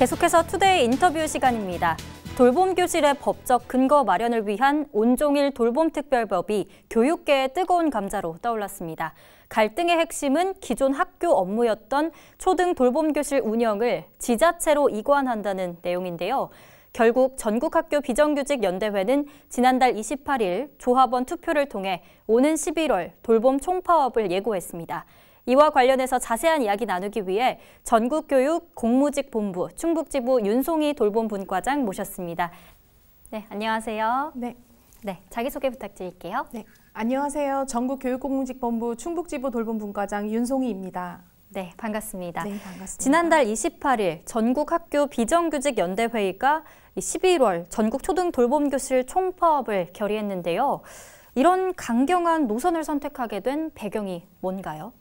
계속해서 투데이 인터뷰 시간입니다. 돌봄 교실의 법적 근거 마련을 위한 온종일 돌봄 특별법이 교육계의 뜨거운 감자로 떠올랐습니다. 갈등의 핵심은 기존 학교 업무였던 초등 돌봄 교실 운영을 지자체로 이관한다는 내용인데요. 결국 전국학교 비정규직 연대회는 지난달 28일 조합원 투표를 통해 오는 11월 돌봄 총파업을 예고했습니다. 이와 관련해서 자세한 이야기 나누기 위해 전국교육 공무직본부 충북지부 윤송희 돌봄분과장 모셨습니다. 네, 안녕하세요. 네. 네, 자기소개 부탁드릴게요. 네, 안녕하세요. 전국교육공무직본부 충북지부 돌봄분과장 윤송이입니다. 네, 반갑습니다. 네, 반갑습니다. 지난달 28일 전국학교 비정규직 연대회의가 11월 전국 초등 돌봄교실 총파업을 결의했는데요. 이런 강경한 노선을 선택하게 된 배경이 뭔가요?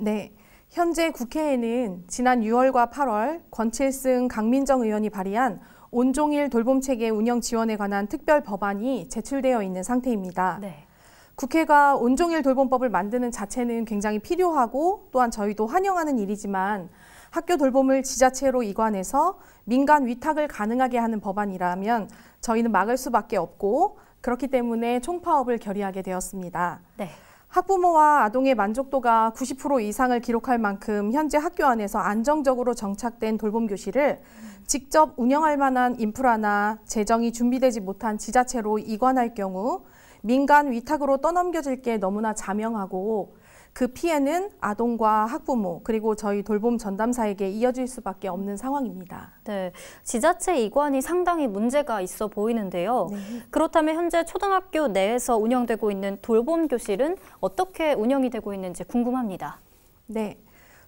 네. 현재 국회에는 지난 6월과 8월 권칠승 강민정 의원이 발의한 온종일 돌봄 체계 운영 지원에 관한 특별 법안이 제출되어 있는 상태입니다. 네. 국회가 온종일 돌봄법을 만드는 자체는 굉장히 필요하고 또한 저희도 환영하는 일이지만 학교 돌봄을 지자체로 이관해서 민간 위탁을 가능하게 하는 법안이라면 저희는 막을 수밖에 없고 그렇기 때문에 총파업을 결의하게 되었습니다. 네. 학부모와 아동의 만족도가 90% 이상을 기록할 만큼 현재 학교 안에서 안정적으로 정착된 돌봄 교실을 직접 운영할 만한 인프라나 재정이 준비되지 못한 지자체로 이관할 경우 민간 위탁으로 떠넘겨질 게 너무나 자명하고 그 피해는 아동과 학부모 그리고 저희 돌봄 전담사에게 이어질 수밖에 없는 상황입니다. 네, 지자체 이관이 상당히 문제가 있어 보이는데요. 네. 그렇다면 현재 초등학교 내에서 운영되고 있는 돌봄 교실은 어떻게 운영이 되고 있는지 궁금합니다. 네.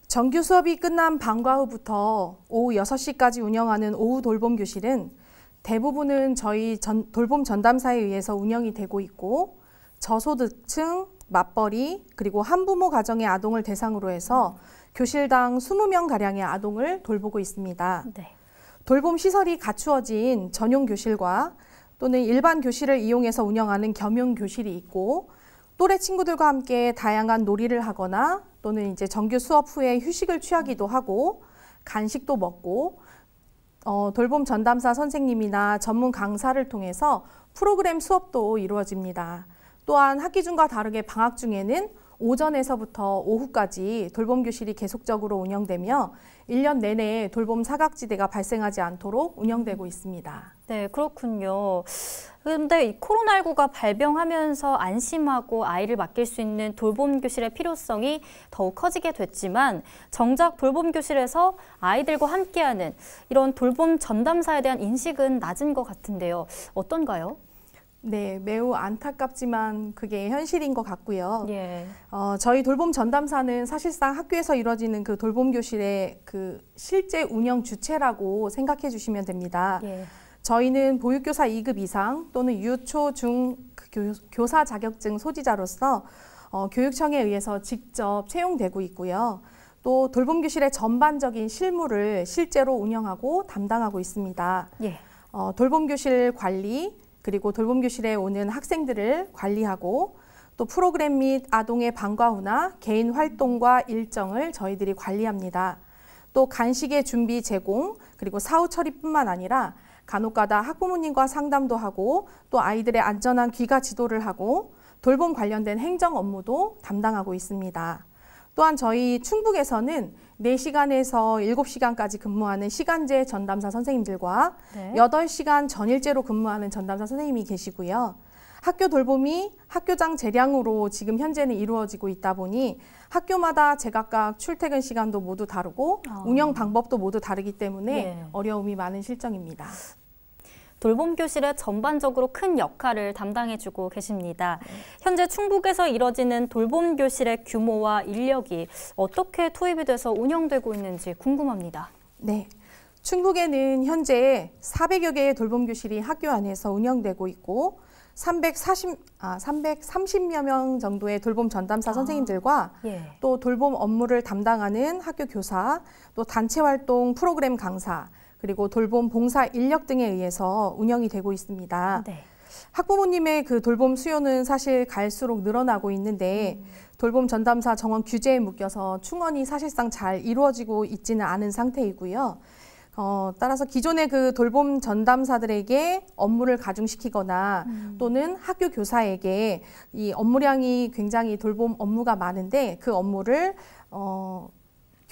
정규 수업이 끝난 방과 후부터 오후 6시까지 운영하는 오후 돌봄 교실은 대부분은 저희 전, 돌봄 전담사에 의해서 운영이 되고 있고 저소득층, 맞벌이 그리고 한부모 가정의 아동을 대상으로 해서 교실당 20명 가량의 아동을 돌보고 있습니다. 네. 돌봄 시설이 갖추어진 전용 교실과 또는 일반 교실을 이용해서 운영하는 겸용 교실이 있고 또래 친구들과 함께 다양한 놀이를 하거나 또는 이제 정규 수업 후에 휴식을 취하기도 하고 간식도 먹고 어, 돌봄 전담사 선생님이나 전문 강사를 통해서 프로그램 수업도 이루어집니다. 또한 학기 중과 다르게 방학 중에는 오전에서부터 오후까지 돌봄 교실이 계속적으로 운영되며 1년 내내 돌봄 사각지대가 발생하지 않도록 운영되고 있습니다. 네, 그렇군요. 그런데 코로나19가 발병하면서 안심하고 아이를 맡길 수 있는 돌봄 교실의 필요성이 더욱 커지게 됐지만 정작 돌봄 교실에서 아이들과 함께하는 이런 돌봄 전담사에 대한 인식은 낮은 것 같은데요. 어떤가요? 네, 매우 안타깝지만 그게 현실인 것 같고요. 예. 어, 저희 돌봄 전담사는 사실상 학교에서 이루어지는 그 돌봄 교실의 그 실제 운영 주체라고 생각해 주시면 됩니다. 예. 저희는 보육교사 2급 이상 또는 유초 중 그 교사 자격증 소지자로서 어, 교육청에 의해서 직접 채용되고 있고요. 또 돌봄 교실의 전반적인 실무를 실제로 운영하고 담당하고 있습니다. 예. 어, 돌봄 교실 관리, 그리고 돌봄 교실에 오는 학생들을 관리하고 또 프로그램 및 아동의 방과 후나 개인 활동과 일정을 저희들이 관리합니다. 또 간식의 준비 제공 그리고 사후 처리뿐만 아니라 간혹가다 학부모님과 상담도 하고 또 아이들의 안전한 귀가 지도를 하고 돌봄 관련된 행정 업무도 담당하고 있습니다. 또한 저희 충북에서는 4시간에서 7시간까지 근무하는 시간제 전담사 선생님들과 네. 8시간 전일제로 근무하는 전담사 선생님이 계시고요. 학교 돌봄이 학교장 재량으로 지금 현재는 이루어지고 있다 보니 학교마다 제각각 출퇴근 시간도 모두 다르고 아. 운영 방법도 모두 다르기 때문에 네. 어려움이 많은 실정입니다. 돌봄 교실의 전반적으로 큰 역할을 담당해주고 계십니다. 현재 충북에서 이뤄지는 돌봄 교실의 규모와 인력이 어떻게 투입이 돼서 운영되고 있는지 궁금합니다. 네. 충북에는 현재 400여 개의 돌봄 교실이 학교 안에서 운영되고 있고 340, 아, 330여 명 정도의 돌봄 전담사 아, 선생님들과 예. 또 돌봄 업무를 담당하는 학교 교사, 또 단체 활동 프로그램 강사, 그리고 돌봄 봉사 인력 등에 의해서 운영이 되고 있습니다. 네. 학부모님의 그 돌봄 수요는 사실 갈수록 늘어나고 있는데 음. 돌봄 전담사 정원 규제에 묶여서 충원이 사실상 잘 이루어지고 있지는 않은 상태이고요. 어, 따라서 기존의 그 돌봄 전담사들에게 업무를 가중시키거나 음. 또는 학교 교사에게 이 업무량이 굉장히 돌봄 업무가 많은데 그 업무를 어,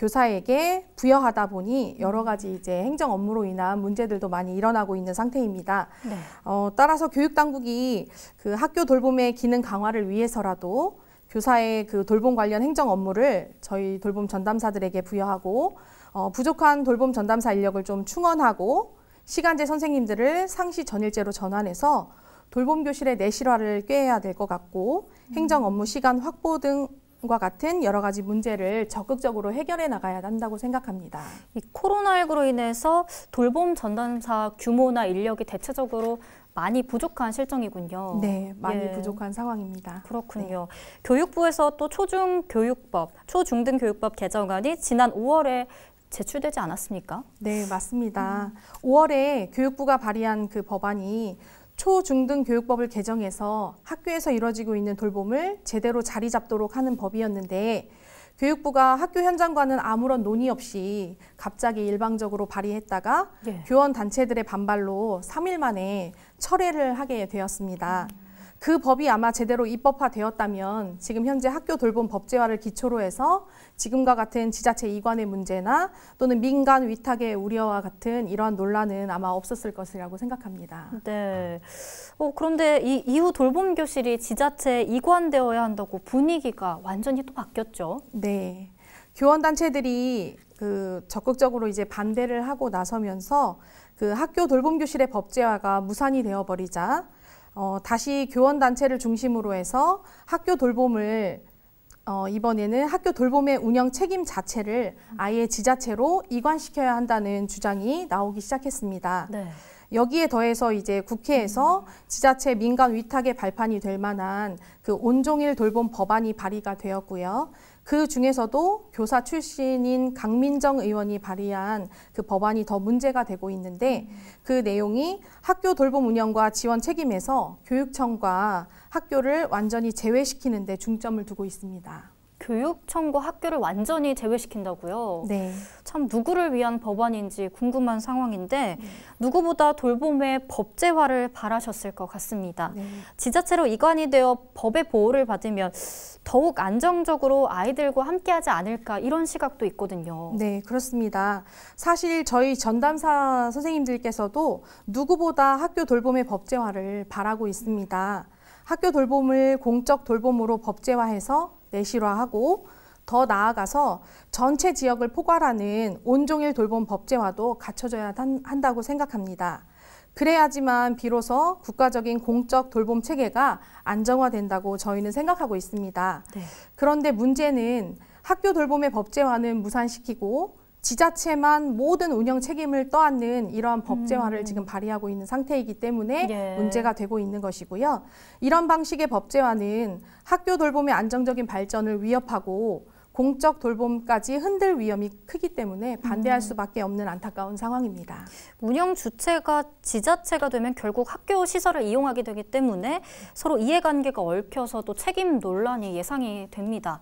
교사에게 부여하다 보니 여러 가지 이제 행정 업무로 인한 문제들도 많이 일어나고 있는 상태입니다. 네. 어, 따라서 교육 당국이 그 학교 돌봄의 기능 강화를 위해서라도 교사의 그 돌봄 관련 행정 업무를 저희 돌봄 전담사들에게 부여하고 어, 부족한 돌봄 전담사 인력을 좀 충원하고 시간제 선생님들을 상시 전일제로 전환해서 돌봄 교실의 내실화를 꾀해야 될 것 같고 음. 행정 업무 시간 확보 등과 같은 여러 가지 문제를 적극적으로 해결해 나가야 한다고 생각합니다. 이 코로나19로 인해서 돌봄 전담사 규모나 인력이 대체적으로 많이 부족한 실정이군요. 네, 많이 예. 부족한 상황입니다. 그렇군요. 네. 교육부에서 또 초중교육법, 초중등교육법 개정안이 지난 5월에 제출되지 않았습니까? 네, 맞습니다. 음. 5월에 교육부가 발의한 그 법안이 초중등 교육법을 개정해서 학교에서 이루어지고 있는 돌봄을 제대로 자리 잡도록 하는 법이었는데 교육부가 학교 현장과는 아무런 논의 없이 갑자기 일방적으로 발의했다가 예. 교원 단체들의 반발로 3일 만에 철회를 하게 되었습니다. 음. 그 법이 아마 제대로 입법화되었다면 지금 현재 학교 돌봄 법제화를 기초로 해서 지금과 같은 지자체 이관의 문제나 또는 민간 위탁의 우려와 같은 이러한 논란은 아마 없었을 것이라고 생각합니다. 네. 어, 그런데 이 이후 돌봄 교실이 지자체 이관되어야 한다고 분위기가 완전히 또 바뀌었죠. 네. 교원 단체들이 그 적극적으로 이제 반대를 하고 나서면서 그 학교 돌봄 교실의 법제화가 무산이 되어 버리자 어, 다시 교원단체를 중심으로 해서 학교 돌봄을 어, 이번에는 학교 돌봄의 운영 책임 자체를 아예 지자체로 이관시켜야 한다는 주장이 나오기 시작했습니다. 네. 여기에 더해서 이제 국회에서 지자체 민간 위탁의 발판이 될 만한 그 온종일 돌봄 법안이 발의가 되었고요. 그 중에서도 교사 출신인 강민정 의원이 발의한 그 법안이 더 문제가 되고 있는데 그 내용이 학교 돌봄 운영과 지원 책임에서 교육청과 학교를 완전히 제외시키는 데 중점을 두고 있습니다. 교육청과 학교를 완전히 제외시킨다고요. 네. 참 누구를 위한 법안인지 궁금한 상황인데 네. 누구보다 돌봄의 법제화를 바라셨을 것 같습니다. 네. 지자체로 이관이 되어 법의 보호를 받으면 더욱 안정적으로 아이들과 함께하지 않을까 이런 시각도 있거든요. 네, 그렇습니다. 사실 저희 전담사 선생님들께서도 누구보다 학교 돌봄의 법제화를 바라고 있습니다. 학교 돌봄을 공적 돌봄으로 법제화해서 내실화하고 더 나아가서 전체 지역을 포괄하는 온종일 돌봄 법제화도 갖춰져야 한다고 생각합니다. 그래야지만 비로소 국가적인 공적 돌봄 체계가 안정화된다고 저희는 생각하고 있습니다. 네. 그런데 문제는 학교 돌봄의 법제화는 무산시키고 지자체만 모든 운영 책임을 떠안는 이러한 음. 법제화를 음. 지금 발의하고 있는 상태이기 때문에 예. 문제가 되고 있는 것이고요. 이런 방식의 법제화는 학교 돌봄의 안정적인 발전을 위협하고 공적 돌봄까지 흔들 위험이 크기 때문에 반대할 음. 수밖에 없는 안타까운 상황입니다. 운영 주체가 지자체가 되면 결국 학교 시설을 이용하게 되기 때문에 서로 이해관계가 얽혀서 또 책임 논란이 예상이 됩니다.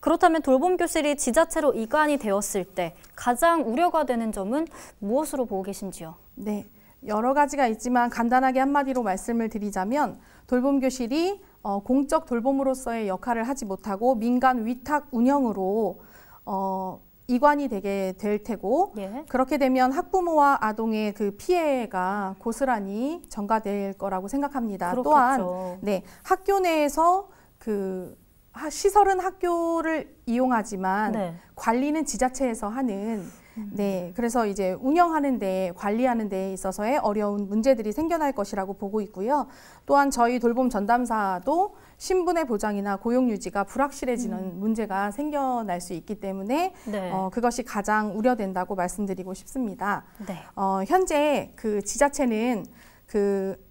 그렇다면 돌봄 교실이 지자체로 이관이 되었을 때 가장 우려가 되는 점은 무엇으로 보고 계신지요? 네. 여러 가지가 있지만 간단하게 한마디로 말씀을 드리자면 돌봄 교실이 어, 공적 돌봄으로서의 역할을 하지 못하고 민간 위탁 운영으로 어, 이관이 되게 될 테고 예. 그렇게 되면 학부모와 아동의 그 피해가 고스란히 전가될 거라고 생각합니다. 그렇겠죠. 또한 네 학교 내에서 그 시설은 학교를 이용하지만 네. 관리는 지자체에서 하는 음. 네, 그래서 이제 운영하는데 관리하는데 있어서의 어려운 문제들이 생겨날 것이라고 보고 있고요. 또한 저희 돌봄 전담사도 신분의 보장이나 고용 유지가 불확실해지는 음. 문제가 생겨날 수 있기 때문에 네. 어, 그것이 가장 우려된다고 말씀드리고 싶습니다. 네. 어, 현재 그 지자체는 그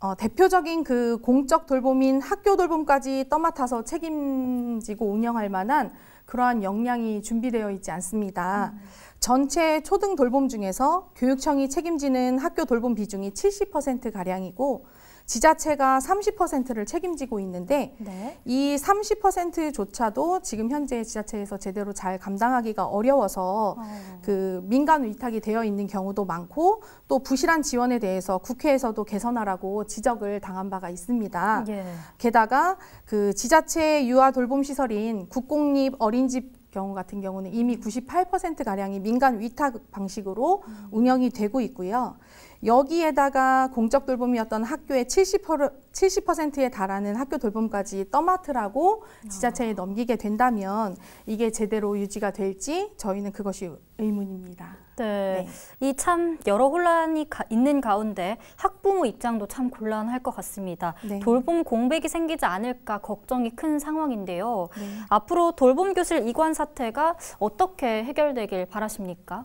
어, 대표적인 그 공적 돌봄인 학교 돌봄까지 떠맡아서 책임지고 운영할 만한 그러한 역량이 준비되어 있지 않습니다. 음. 전체 초등 돌봄 중에서 교육청이 책임지는 학교 돌봄 비중이 70% 가량이고 지자체가 30%를 책임지고 있는데 네. 이 30%조차도 지금 현재 지자체에서 제대로 잘 감당하기가 어려워서 어. 그 민간 위탁이 되어 있는 경우도 많고 또 부실한 지원에 대해서 국회에서도 개선하라고 지적을 당한 바가 있습니다. 예. 게다가 그 지자체 유아 돌봄 시설인 국공립 어린이집 경우 같은 경우는 이미 98% 가량이 민간 위탁 방식으로 음. 운영이 되고 있고요. 여기에다가 공적 돌봄이었던 학교의 70%, 에 달하는 학교 돌봄까지 떠맡으라고 지자체에 넘기게 된다면 이게 제대로 유지가 될지 저희는 그것이 의문입니다. 네. 네. 이참 여러 혼란이 가, 있는 가운데 학부모 입장도 참 곤란할 것 같습니다. 네. 돌봄 공백이 생기지 않을까 걱정이 큰 상황인데요. 네. 앞으로 돌봄 교실 이관 사태가 어떻게 해결되길 바라십니까?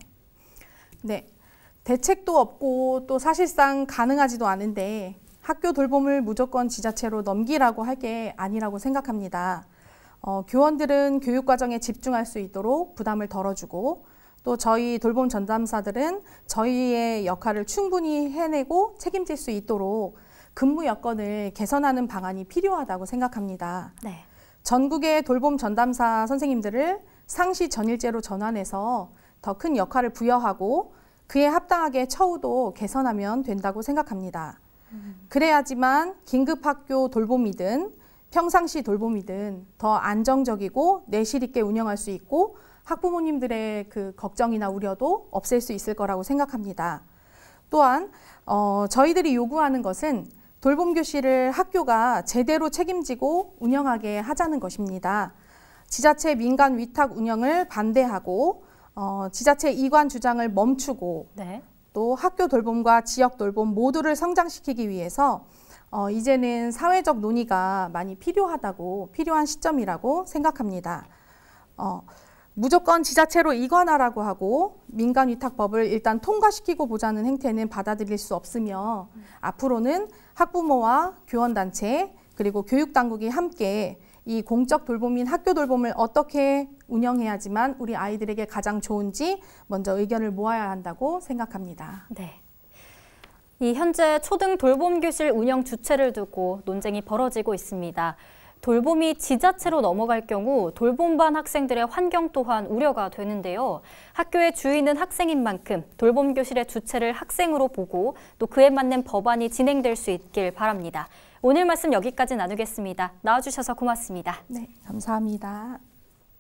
네. 대책도 없고 또 사실상 가능하지도 않은데 학교 돌봄을 무조건 지자체로 넘기라고 할 게 아니라고 생각합니다. 어, 교원들은 교육과정에 집중할 수 있도록 부담을 덜어주고 또 저희 돌봄 전담사들은 저희의 역할을 충분히 해내고 책임질 수 있도록 근무 여건을 개선하는 방안이 필요하다고 생각합니다. 네. 전국의 돌봄 전담사 선생님들을 상시 전일제로 전환해서 더 큰 역할을 부여하고 그에 합당하게 처우도 개선하면 된다고 생각합니다. 그래야지만 긴급학교 돌봄이든 평상시 돌봄이든 더 안정적이고 내실 있게 운영할 수 있고 학부모님들의 그 걱정이나 우려도 없앨 수 있을 거라고 생각합니다. 또한 어, 저희들이 요구하는 것은 돌봄 교실을 학교가 제대로 책임지고 운영하게 하자는 것입니다. 지자체 민간 위탁 운영을 반대하고 어, 지자체 이관 주장을 멈추고 네. 또 학교 돌봄과 지역 돌봄 모두를 성장시키기 위해서 어, 이제는 사회적 논의가 많이 필요하다고 필요한 시점이라고 생각합니다. 어, 무조건 지자체로 이관하라고 하고 민간 위탁법을 일단 통과시키고 보자는 행태는 받아들일 수 없으며 음. 앞으로는 학부모와 교원단체 그리고 교육당국이 함께 이 공적 돌봄인 학교 돌봄을 어떻게 운영해야지만 우리 아이들에게 가장 좋은지 먼저 의견을 모아야 한다고 생각합니다. 네. 이 현재 초등 돌봄 교실 운영 주체를 두고 논쟁이 벌어지고 있습니다. 돌봄이 지자체로 넘어갈 경우 돌봄반 학생들의 환경 또한 우려가 되는데요. 학교의 주인은 학생인 만큼 돌봄 교실의 주체를 학생으로 보고 또 그에 맞는 법안이 진행될 수 있길 바랍니다. 오늘 말씀 여기까지 나누겠습니다. 나와주셔서 고맙습니다. 네, 감사합니다.